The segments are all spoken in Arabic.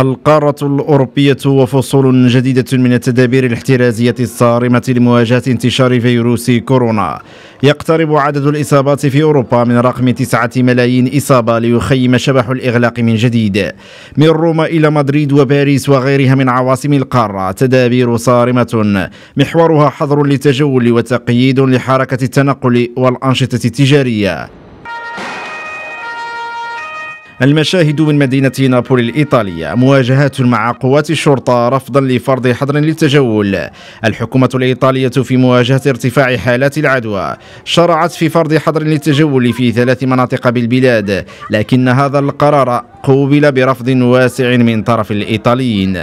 القارة الأوروبية وفصول جديدة من التدابير الاحترازية الصارمة لمواجهة انتشار فيروس كورونا يقترب عدد الإصابات في أوروبا من رقم تسعة ملايين إصابة ليخيم شبح الإغلاق من جديد من روما إلى مدريد وباريس وغيرها من عواصم القارة تدابير صارمة محورها حظر للتجول وتقييد لحركة التنقل والأنشطة التجارية المشاهد من مدينة نابولي الإيطالية مواجهات مع قوات الشرطة رفضا لفرض حظر للتجول الحكومة الإيطالية في مواجهة ارتفاع حالات العدوى شرعت في فرض حظر للتجول في ثلاث مناطق بالبلاد لكن هذا القرار قوبل برفض واسع من طرف الإيطاليين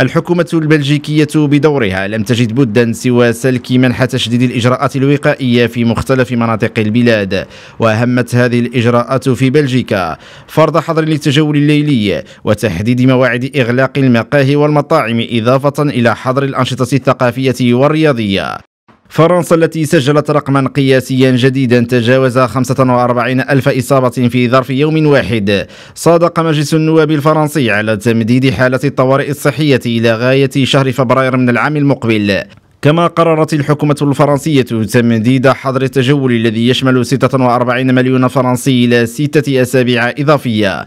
الحكومة البلجيكية بدورها لم تجد بدا سوى سلك منح تشديد الإجراءات الوقائية في مختلف مناطق البلاد وأهمت هذه الإجراءات في بلجيكا فرض حظر للتجول الليلي وتحديد مواعيد إغلاق المقاهي والمطاعم إضافة إلى حظر الأنشطة الثقافية والرياضية فرنسا التي سجلت رقما قياسيا جديدا تجاوز 45 ألف إصابة في ظرف يوم واحد صادق مجلس النواب الفرنسي على تمديد حالة الطوارئ الصحية إلى غاية شهر فبراير من العام المقبل كما قررت الحكومة الفرنسية تمديد حظر التجول الذي يشمل 46 مليون فرنسي إلى ستة أسابيع إضافية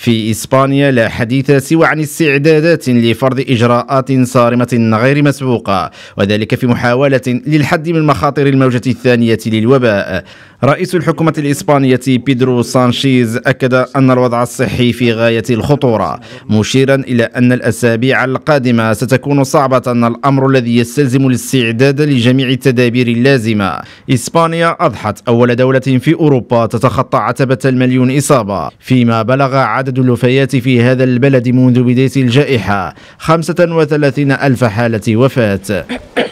في إسبانيا لا حديث سوى عن استعدادات لفرض إجراءات صارمة غير مسبوقة وذلك في محاولة للحد من مخاطر الموجة الثانية للوباء رئيس الحكومة الإسبانية بيدرو سانشيز أكد أن الوضع الصحي في غاية الخطورة مشيرا إلى أن الأسابيع القادمة ستكون صعبة الأمر الذي يستلزم الاستعداد لجميع التدابير اللازمة إسبانيا أضحت أول دولة في أوروبا تتخطى عتبة المليون إصابة فيما بلغ عدد الوفيات في هذا البلد منذ بداية الجائحة 35 ألف حالة وفاة